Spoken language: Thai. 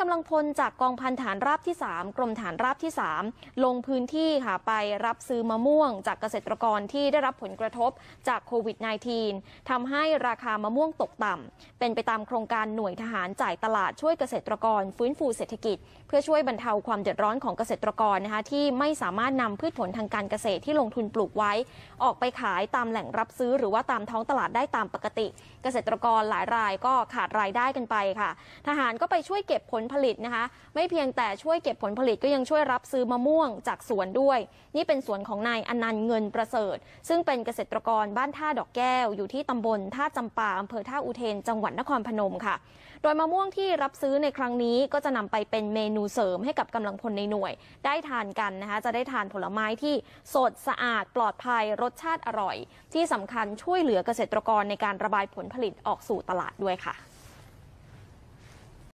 กำลังพลจากกองพันฐานราบที่ 3กรมฐานราบที่ 3 ลงพื้นที่ค่ะไปรับซื้อมะม่วงจากเกษตรกรที่ได้รับผลกระทบจากโควิด -19 ทำให้ราคามะม่วงตกต่ำเป็นไปตามโครงการหน่วยทหารจ่ายตลาดช่วยเกษตรกรฟื้นฟูเศรษฐกิจเพื่อช่วยบรรเทาความเดือดร้อนของเกษตรกรนะคะที่ไม่สามารถนำพืชผลทางการเกษตรที่ลงทุนปลูกไว้ ออกไปขายตามแหล่งรับซื้อหรือว่าตามท้องตลาดได้ตามปกติ เกษตรกรหลายราย ก็ขาดรายได้กันไปค่ะ ทหารก็ไปช่วยเก็บผลลผลิตนะคะไม่เพียงแต่ช่วยเก็บผลผลิตก็ยังช่วยรับซื้อมะม่วงจากสวนด้วย นี่เป็นสวนของนายอนันต์เงินประเสริฐ ซึ่งเป็นเกษตรกรบ้านท่าดอกแก้วอยู่ที่ตำบลท่าจำปาอำเภอท่าอุเทน จังหวัดนครพนมค่ะ โดยมะม่วงที่รับซื้อในครั้งนี้ก็จะนำไปเป็นเมนูเสริมให้กับกำลังพลในหน่วย ได้ทานกันนะคะจะได้ทานผลไม้ที่ สดสะอาดปลอดภัย รสชาติอร่อย ที่สำคัญช่วยเหลือเกษตรกรในการระบายผลผลิตออกสู่ตลาดด้วยค่ะ